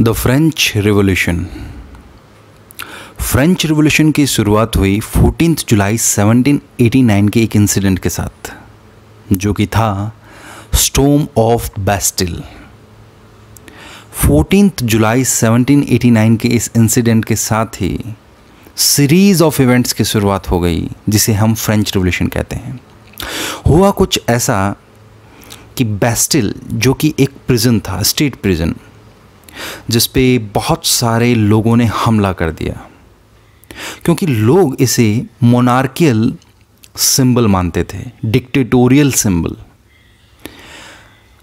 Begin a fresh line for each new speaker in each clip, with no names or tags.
the French revolution French revolution की शुरुआत हुई 14 जुलाई 1789 के एक इंसिडेंट के साथ जो कि था स्टोम ऑफ बेस्टिल 14 जुलाई 1789 के इस इंसिडेंट के साथ ही सीरीज़ ऑफ इवेंट्स की शुरुआत हो गई जिसे हम फ्रेंच रिवोल्यूशन कहते हैं हुआ कुछ ऐसा कि बेस्टिल जो कि एक प्रिजन था स्टेट प्रिजन जिस पे बहुत सारे लोगों ने हमला कर दिया क्योंकि लोग इसे मोनार्कियल सिंबल मानते थे डिक्टेटोरियल सिंबल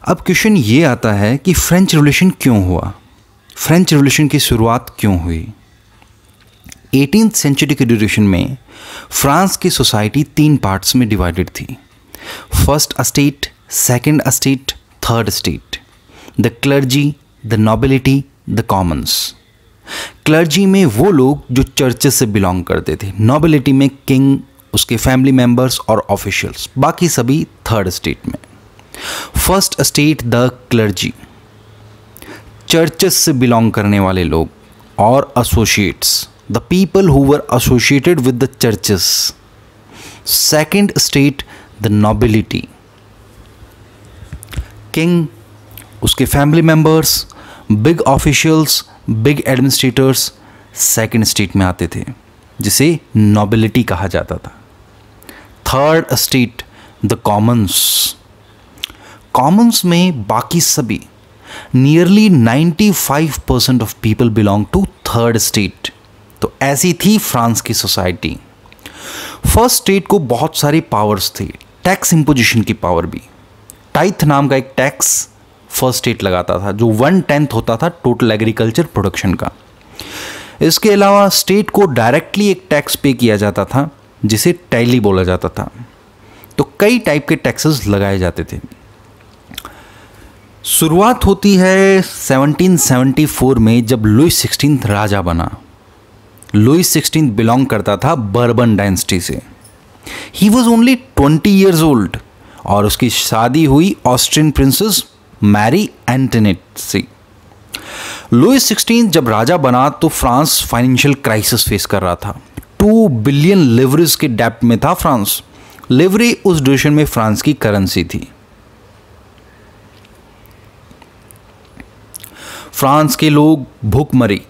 अब क्वेश्चन ये आता है कि फ्रेंच रिवोल्यूशन क्यों हुआ फ्रेंच रिवोल्यूशन की शुरुआत क्यों हुई एटीन सेंचुरी के ड्यूरेशन में फ्रांस की सोसाइटी तीन पार्ट्स में डिवाइडेड थी first estate second estate third state the clergy the nobility the commons clergy में वो लोग जो चर्चेज से बिलोंग करते थे नॉबिलिटी में किंग उसके फैमिली मेंबर्स और ऑफिशियल्स बाकी सभी थर्ड स्टेट में first state the clergy churches से बिलोंग करने वाले लोग और associates the people who were associated with the churches second state the nobility king उसके family members big officials big administrators second state में आते थे जिसे नॉबिलिटी कहा जाता था third state the commons commons में बाकी सभी nearly 95 percent of people belong to third state तो ऐसी थी फ्रांस की सोसाइटी फर्स्ट स्टेट को बहुत सारी पावर्स थी टैक्स इम्पोजिशन की पावर भी टाइथ नाम का एक टैक्स फर्स्ट स्टेट लगाता था जो वन टेंथ होता था टोटल एग्रीकल्चर प्रोडक्शन का इसके अलावा स्टेट को डायरेक्टली एक टैक्स पे किया जाता था जिसे टैली बोला जाता था तो कई टाइप के टैक्सेस लगाए जाते थे शुरुआत होती है 1774 में जब लुई सिक्सटीन राजा बना लुई सिक्सटीन बिलोंग करता था बर्बन डायनेस्टी से ही was only twenty years old और उसकी शादी हुई ऑस्ट्रियन प्रिंसेस मैरी एंटनेट से लुइस सिक्सटीन जब राजा बना तो फ्रांस फाइनेंशियल क्राइसिस फेस कर रहा था टू बिलियन लिवरेज के डेप्ट में था फ्रांस लिवरी उस ड्यूरेशन में फ्रांस की करेंसी थी फ्रांस के लोग भूखमरी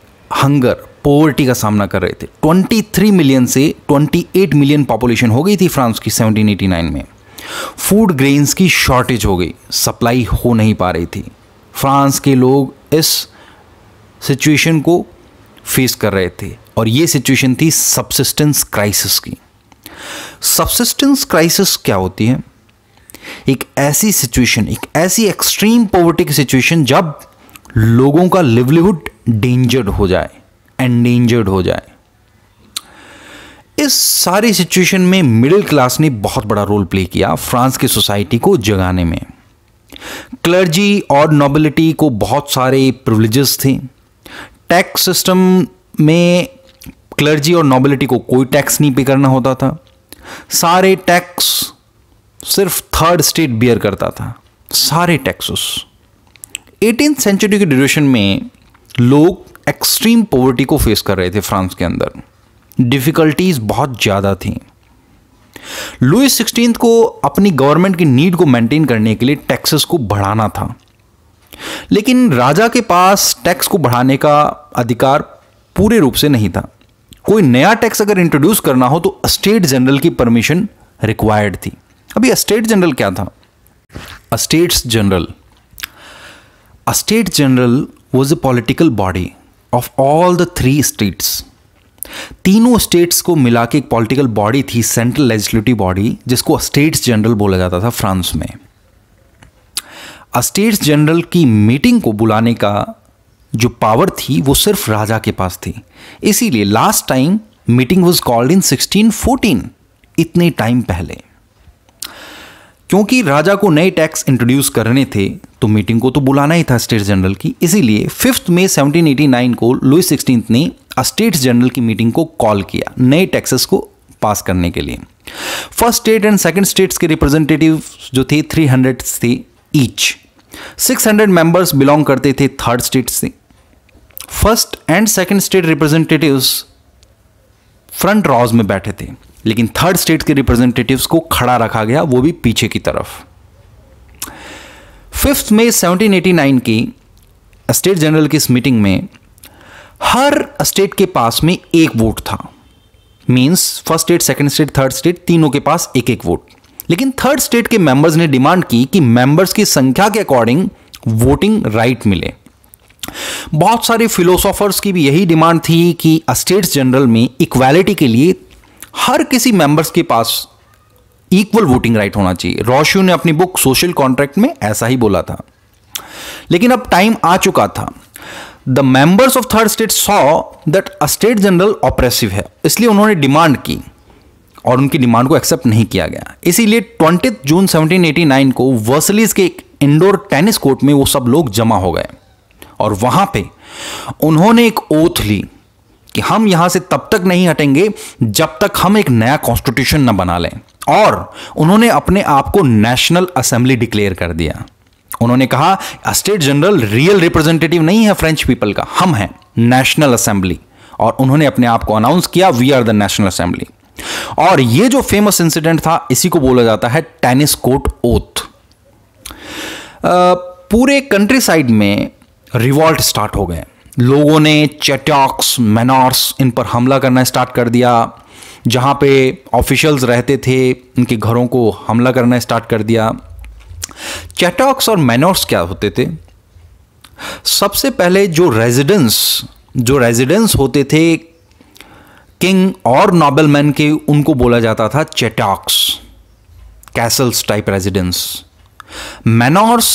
हंगर पोवर्टी का सामना कर रहे थे 23 मिलियन से 28 मिलियन पॉपुलेशन हो गई थी फ्रांस की 1789 में फूड ग्रेन्स की शॉर्टेज हो गई सप्लाई हो नहीं पा रही थी फ्रांस के लोग इस सिचुएशन को फेस कर रहे थे और ये सिचुएशन थी सबसिस्टेंस क्राइसिस की सबसिस्टेंस क्राइसिस क्या होती है एक ऐसी सिचुएशन एक ऐसी एक्सट्रीम पॉवर्टी की सिचुएशन जब लोगों का लिवलीहुड डेंजर्ड हो जाए एंडेंजर्ड हो जाए इस सारी सिचुएशन में मिडिल क्लास ने बहुत बड़ा रोल प्ले किया फ्रांस की सोसाइटी को जगाने में क्लर्जी और नॉबिलिटी को बहुत सारे प्रिवलेजेस थे टैक्स सिस्टम में क्लर्जी और नॉबिलिटी को कोई टैक्स नहीं पे करना होता था सारे टैक्स सिर्फ थर्ड स्टेट बियर करता था सारे टैक्सेस एटीन सेंचुरी के ड्यूरेशन में लोग एक्सट्रीम पॉवर्टी को फेस कर रहे थे फ्रांस के अंदर डिफ़िकल्टीज़ बहुत ज़्यादा थी लुइस सिक्सटीन को अपनी गवर्नमेंट की नीड को मेंटेन करने के लिए टैक्सेस को बढ़ाना था लेकिन राजा के पास टैक्स को बढ़ाने का अधिकार पूरे रूप से नहीं था कोई नया टैक्स अगर इंट्रोड्यूस करना हो तो स्टेट जनरल की परमिशन रिक्वायर्ड थी अभी स्टेट जनरल क्या था states general state general was a political body of all the three states तीनों स्टेट्स को मिला के एक पॉलिटिकल बॉडी थी सेंट्रल लेजिस्लेटिव बॉडी जिसको स्टेट्स जनरल बोला जाता था फ्रांस में स्टेट्स जनरल की मीटिंग को बुलाने का जो पावर थी वो सिर्फ राजा के पास थी इसीलिए last time meeting was called in 1614 इतने टाइम पहले क्योंकि राजा को नए टैक्स इंट्रोड्यूस करने थे तो मीटिंग को तो बुलाना ही था स्टेट जनरल की इसीलिए फिफ्थ मे 1789 को लुइस सिक्सटीन ने स्टेट्स जनरल की मीटिंग को कॉल किया नए टैक्सेस को पास करने के लिए first state and second states के रिप्रेजेंटेटिव जो थे 300 थे ईच 600 मेंबर्स बिलोंग करते थे थर्ड स्टेट से first and second state representatives front rows में बैठे थे लेकिन थर्ड स्टेट के रिप्रेजेंटेटिव्स को खड़ा रखा गया वो भी पीछे की तरफ फिफ्थ मई 1789 की स्टेट जनरल की इस मीटिंग में हर स्टेट के पास में एक वोट था means first state second state third state तीनों के पास एक एक वोट लेकिन थर्ड स्टेट के मेंबर्स ने डिमांड की कि मेंबर्स की संख्या के अकॉर्डिंग वोटिंग राइट मिले बहुत सारे फिलोसोफर्स की भी यही डिमांड थी कि स्टेट्स जनरल में इक्वालिटी के लिए हर किसी मेंबर्स के पास इक्वल वोटिंग राइट होना चाहिए रोशियो ने अपनी बुक सोशल कॉन्ट्रैक्ट में ऐसा ही बोला था लेकिन अब टाइम आ चुका था the members of third state saw that state general oppressive है इसलिए उन्होंने डिमांड की और उनकी डिमांड को एक्सेप्ट नहीं किया गया इसीलिए ट्वेंटी जून 1789 को वर्सलीज के एक इंडोर टेनिस कोर्ट में वो सब लोग जमा हो गए और वहां पे उन्होंने एक ओथ ली कि हम यहां से तब तक नहीं हटेंगे जब तक हम एक नया कॉन्स्टिट्यूशन न बना लें और उन्होंने अपने आप को नेशनल असेंबली डिक्लेयर कर दिया उन्होंने कहा स्टेट जनरल रियल रिप्रेजेंटेटिव नहीं है फ्रेंच पीपल का हम हैं नेशनल असेंबली और उन्होंने अपने आप को अनाउंस किया we are the national assembly और ये जो फेमस इंसिडेंट था इसी को बोला जाता है टेनिस कोर्ट ओथ पूरे कंट्री साइड में रिवॉल्ट स्टार्ट हो गए लोगों ने चेटॉक्स मेनॉर्स इन पर हमला करना स्टार्ट कर दिया जहां पे ऑफिशियल्स रहते थे उनके घरों को हमला करना स्टार्ट कर दिया चैटॉक्स और मैनोर्स क्या होते थे सबसे पहले जो रेजिडेंस जो रेजिडेंस होते थे किंग और नॉबलमैन के उनको बोला जाता था chateaux castles type residence manors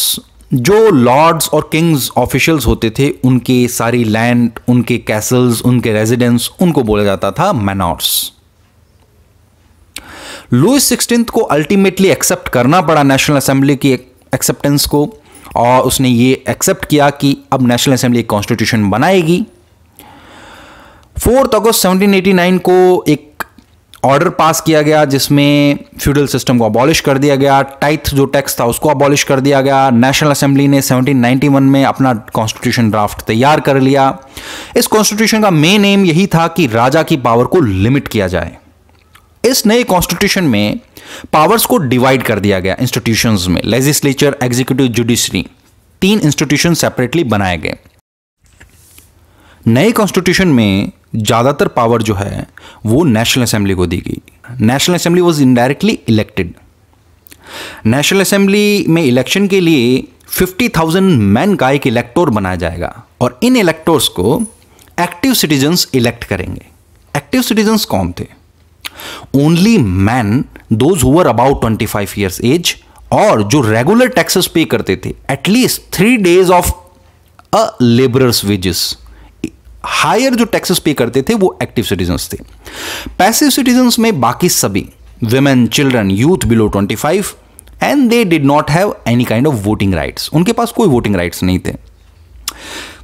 जो लॉर्ड्स और किंग्स ऑफिशियल्स होते थे उनके सारी लैंड उनके कैसल्स उनके रेजिडेंस उनको बोला जाता था मैनोर्स लुइस सिक्सटीन को अल्टीमेटली एक्सेप्ट करना पड़ा नेशनल असेंबली की एक्सेप्टेंस को और उसने ये एक्सेप्ट किया कि अब नेशनल असेंबली एक कॉन्स्टिट्यूशन बनाएगी फोर्थ अगस्त 1789 को एक ऑर्डर पास किया गया जिसमें फ्यूडल सिस्टम को अबॉलिश कर दिया गया टाइथ जो टैक्स था उसको अबॉलिश कर दिया गया नेशनल असेंबली ने 1791 में अपना कॉन्स्टिट्यूशन ड्राफ्ट तैयार कर लिया इस कॉन्स्टिट्यूशन का मेन एम यही था कि राजा की पावर को लिमिट किया जाए इस नए कॉन्स्टिट्यूशन में पावर्स को डिवाइड कर दिया गया इंस्टीट्यूशन में लेजिस्लेचर एग्जीक्यूटिव जुडिशरी तीन इंस्टीट्यूशन सेपरेटली बनाए गए नए कॉन्स्टिट्यूशन में ज़्यादातर पावर जो है वो नेशनल असेंबली को दी गई national assembly was indirectly elected national assembly में इलेक्शन के लिए 50,000 मैन का एक इलेक्टोर बनाया जाएगा और इन इलेक्टोर्स को एक्टिव सिटीजन्स इलेक्ट करेंगे एक्टिव सिटीजन्स कौन थे only man those who're about five years age और जो रेगुलर टैक्सेस पे करते थे at least three days of a labourers wages higher जो टैक्सेस पे करते थे वो एक्टिव सिटीजन्स थे पैसिव सिटीजन्स में बाकी सभी women children youth below twenty five and they did not have any kind of voting rights उनके पास कोई वोटिंग राइट्स नहीं थे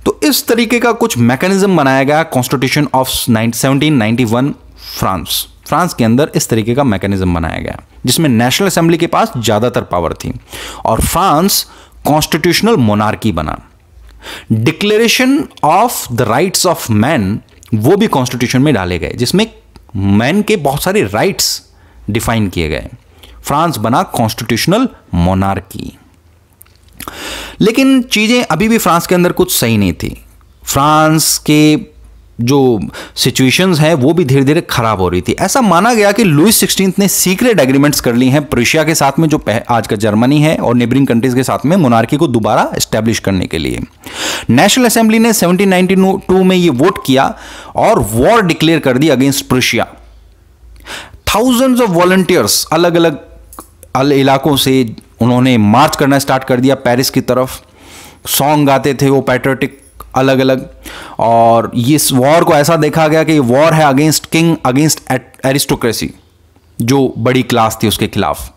तो इस तरीके का कुछ मैकेनिज्म बनाया गया constitution of seventeen ninety one France France के अंदर इस तरीके का मैकेनिज्म बनाया गया जिसमें नेशनल असेंबली के पास ज़्यादातर पावर थी और फ्रांस कॉन्स्टिट्यूशनल मोनार्की बना declaration of the rights of man वो भी कॉन्स्टिट्यूशन में डाले गए जिसमें मैन के बहुत सारे राइट्स डिफाइन किए गए फ्रांस बना कॉन्स्टिट्यूशनल मोनार्की लेकिन चीज़ें अभी भी फ्रांस के अंदर कुछ सही नहीं थी फ्रांस के जो सिचुएशंस हैं वो भी धीरे धीरे खराब हो रही थी ऐसा माना गया कि लुइस सिक्सटीन ने सीक्रेट एग्रीमेंट्स कर ली हैं प्रशिया के साथ में जो आज का जर्मनी है और नेबरिंग कंट्रीज के साथ में मोनार्की को दोबारा स्टैब्लिश करने के लिए नेशनल असेंबली ने 1792 में ये वोट किया और वॉर डिक्लेयर कर दी against Prussia thousands of volunteers अलग अलग इलाकों से उन्होंने मार्च करना स्टार्ट कर दिया पेरिस की तरफ सॉन्ग गाते थे वो पैट्रोटिक अलग अलग और इस वॉर को ऐसा देखा गया कि ये वॉर है अगेंस्ट किंग अगेंस्ट एरिस्टोक्रेसी जो बड़ी क्लास थी उसके खिलाफ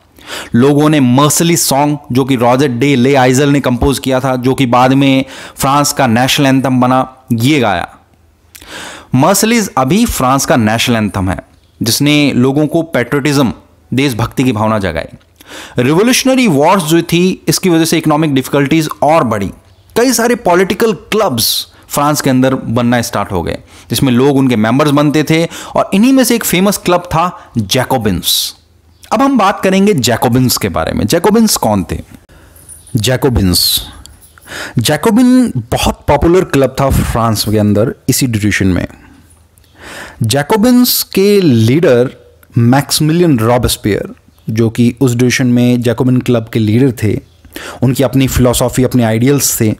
लोगों ने मर्सली सॉन्ग जो कि रॉजर डे ले आइजल ने कंपोज किया था जो कि बाद में फ्रांस का नेशनल एंथम बना ये गाया मर्सलीज अभी फ्रांस का नेशनल एंथम है जिसने लोगों को पेट्रोटिज्म देशभक्ति की भावना जगाई रिवोल्यूशनरी वॉर्स जो थी इसकी वजह से इकोनॉमिक डिफिकल्टीज और बढ़ी कई सारे पॉलिटिकल क्लब्स फ्रांस के अंदर बनना स्टार्ट हो गए जिसमें लोग उनके मेंबर्स बनते थे और इन्हीं में से एक फेमस क्लब था जैकोबिन्स अब हम बात करेंगे जैकोबिन्स के बारे में जैकोबिन्स कौन थे जैकोबिन्स जैकोबिन बहुत पॉपुलर क्लब था फ्रांस के अंदर इसी ड्यूरेशन में जैकोबिन्स के लीडर मैक्समिलियन रॉबस्पियर जो कि उस ड्यूरेशन में जैकोबिन क्लब के लीडर थे उनकी अपनी फिलोसॉफी अपने आइडियल्स थे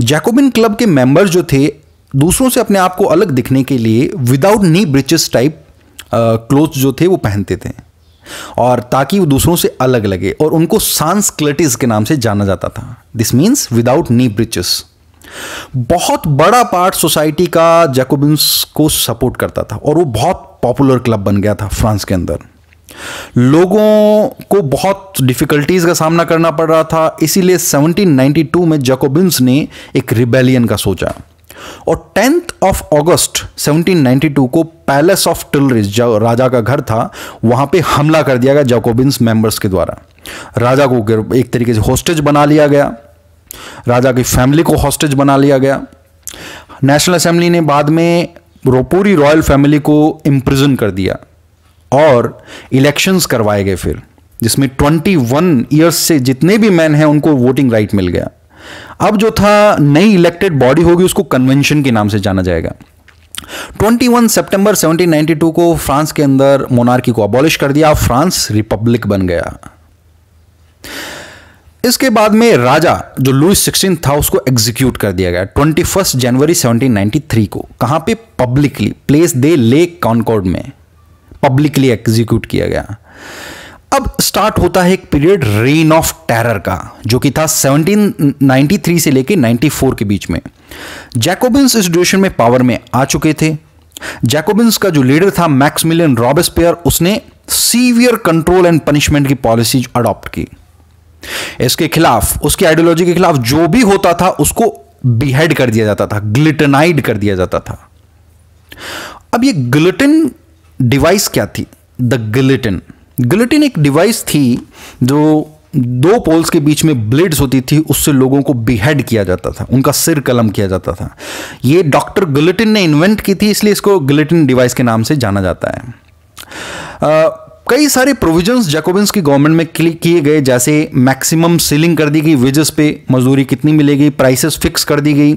जैकोबिन क्लब के मेंबर्स जो थे दूसरों से अपने आप को अलग दिखने के लिए without knee breeches type cloth जो थे वो पहनते थे और ताकि वो दूसरों से अलग लगे और उनको सांस क्लटिस के नाम से जाना जाता था this means without knee breeches बहुत बड़ा पार्ट सोसाइटी का जैकोबिन्स को सपोर्ट करता था और वो बहुत पॉपुलर क्लब बन गया था फ्रांस के अंदर लोगों को बहुत डिफिकल्टीज का सामना करना पड़ रहा था इसीलिए 1792 में जैकोबिन्स ने एक रिबेलियन का सोचा और टेंथ ऑफ अगस्त 1792 को पैलेस ऑफ टिलरिज जो राजा का घर था वहां पे हमला कर दिया गया जैकोबिन्स मेंबर्स के द्वारा राजा को एक तरीके से हॉस्टेज बना लिया गया राजा की फैमिली को हॉस्टेज बना लिया गया नेशनल असेंबली ने बाद में रोपोरी रॉयल फैमिली को इम्प्रिजन कर दिया और इलेक्शंस करवाए गए फिर जिसमें 21 इयर्स से जितने भी मैन हैं उनको वोटिंग राइट मिल गया अब जो था नई इलेक्टेड बॉडी होगी उसको कन्वेंशन के नाम से जाना जाएगा 21 सितंबर 1792 को फ्रांस के अंदर मोनार्की को अबॉलिश कर दिया फ्रांस रिपब्लिक बन गया इसके बाद में राजा जो लुइस सिक्सटीन था उसको एग्जीक्यूट कर दिया गया ट्वेंटी फर्स्ट जनवरी 1793 को कहां पे publicly place de la Concorde में पब्लिकली एग्जीक्यूट किया गया अब स्टार्ट होता है एक पीरियड रेन ऑफ टेरर का जो कि था 1793 से लेकर 94 के बीच में जैकोबिन्स इस ड्यूरेशन में पावर में आ चुके थे जैकोबिन्स का जो लीडर था मैक्स मिलियन रॉबेस्पियर उसने सीवियर कंट्रोल एंड पनिशमेंट की पॉलिसी अडॉप्ट की इसके खिलाफ उसकी आइडियोलॉजी के खिलाफ जो भी होता था उसको बिहेड कर दिया जाता था ग्लिटनाइड कर दिया जाता था अब ये ग्लिटन डिवाइस क्या थी द गिलिटिन गिलिटिन एक डिवाइस थी जो दो पोल्स के बीच में ब्लेड्स होती थी उससे लोगों को बिहेड किया जाता था उनका सिर कलम किया जाता था ये डॉक्टर गिलिटिन ने इन्वेंट की थी इसलिए इसको गिलिटिन डिवाइस के नाम से जाना जाता है आ, कई सारे प्रोविजंस जैकोबिन्स की गवर्नमेंट में किए गए जैसे मैक्सिमम सीलिंग कर दी गई वेजेस पे मजदूरी कितनी मिलेगी प्राइसेस फिक्स कर दी गई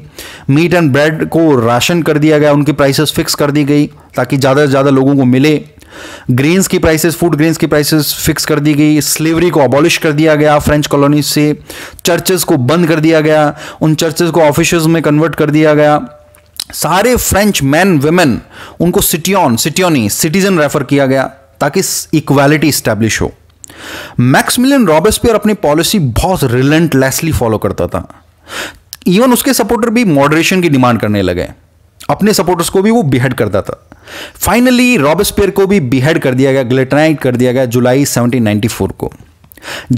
मीट एंड ब्रेड को राशन कर दिया गया उनकी प्राइसेस फिक्स कर दी गई ताकि ज़्यादा से ज़्यादा लोगों को मिले ग्रेन्स की प्राइसेस फूड ग्रेन्स की प्राइसेस फिक्स कर दी गई स्लेवरी को अबॉलिश कर दिया गया फ्रेंच कॉलोनी से चर्चेस को बंद कर दिया गया उन चर्चेस को ऑफिस में कन्वर्ट कर दिया गया सारे फ्रेंच मैन वेमेन उनको सिटियन सिटियोनी सिटीजन रेफर किया गया ताकि इक्वालिटी इस्टेब्लिश हो मैक्समिलियन रॉबेस्पियर अपनी पॉलिसी बहुत रिलेंटलेसली फॉलो करता था इवन उसके सपोर्टर भी मॉडरेशन की डिमांड करने लगे अपने सपोर्टर्स को भी वो बिहेड करता था फाइनली रॉबेस्पियर को भी बिहेड कर दिया गया ग्लेटनाइट कर दिया गया जुलाई 1794 को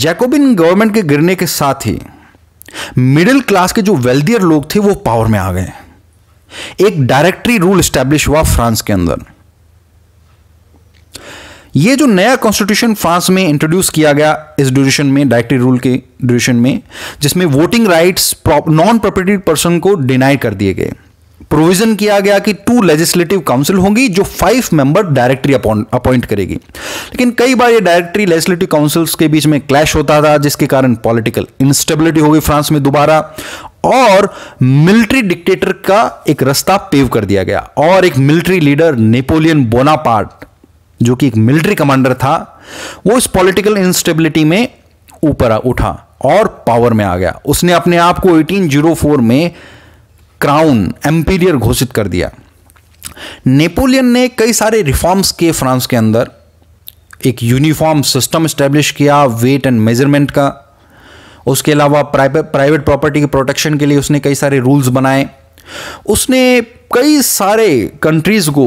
जैकोबिन गवर्नमेंट के गिरने के साथ ही मिडिल क्लास के जो वेल्दियर लोग थे वो पावर में आ गए एक डायरेक्टरी रूल स्टैब्लिश हुआ फ्रांस के अंदर ये जो नया कॉन्स्टिट्यूशन फ्रांस में इंट्रोड्यूस किया गया इस ड्यूरेशन में डायरेक्टरी रूल के ड्यूरेशन में जिसमें voting rights non property person को डिनाई कर दिए गए प्रोविजन किया गया कि टू लेजिस्लेटिव काउंसिल होंगी जो फाइव मेंबर डायरेक्टरी अपॉइंट करेगी लेकिन कई बार ये डायरेक्टरी लेजिस्लेटिव काउंसिल्स के बीच में क्लैश होता था जिसके कारण पॉलिटिकल इंस्टेबिलिटी हो गई फ्रांस में दोबारा और मिलिट्री डिक्टेटर का एक रास्ता पेव कर दिया गया और एक मिलिट्री लीडर नेपोलियन बोनापार्ट जो कि एक मिलिट्री कमांडर था वो इस पॉलिटिकल इंस्टेबिलिटी में ऊपर उठा और पावर में आ गया उसने अपने आप को 1804 में क्राउन एम्पीरियर घोषित कर दिया नेपोलियन ने कई सारे रिफॉर्म्स किए फ्रांस के अंदर एक यूनिफॉर्म सिस्टम स्टैब्लिश किया वेट एंड मेजरमेंट का उसके अलावा प्राइवेट प्रॉपर्टी के प्रोटेक्शन के लिए उसने कई सारे रूल्स बनाए उसने कई सारे कंट्रीज़ को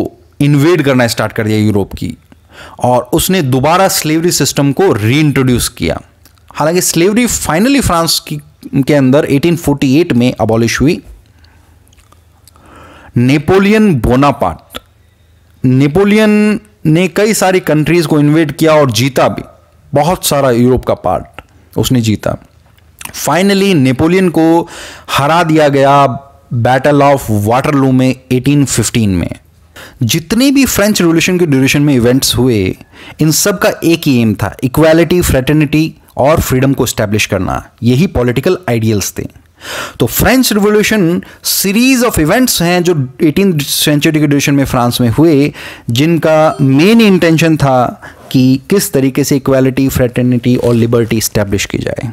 इन्वेड करना स्टार्ट कर दिया यूरोप की और उसने दोबारा स्लेवरी सिस्टम को रीइंट्रोड्यूस किया हालांकि स्लेवरी फाइनली फ्रांस की के अंदर 1848 में अबॉलिश हुई नेपोलियन बोनापार्ट नेपोलियन ने कई सारी कंट्रीज को इन्वेट किया और जीता भी बहुत सारा यूरोप का पार्ट उसने जीता फाइनली नेपोलियन को हरा दिया गया बैटल ऑफ वाटरलू में 1815 में जितने भी फ्रेंच रिवोल्यूशन के ड्यूरेशन में इवेंट्स हुए इन सब का एक ही एम था इक्वालिटी फ्रेटर्निटी और फ्रीडम को स्टैब्लिश करना यही पॉलिटिकल आइडियल्स थे तो French revolution series of events हैं जो एटीन सेंचुरी के ड्यूरेशन में फ्रांस में हुए जिनका मेन इंटेंशन था कि किस तरीके से इक्वालिटी फ्रेटर्निटी और लिबर्टी स्टैब्लिश की जाए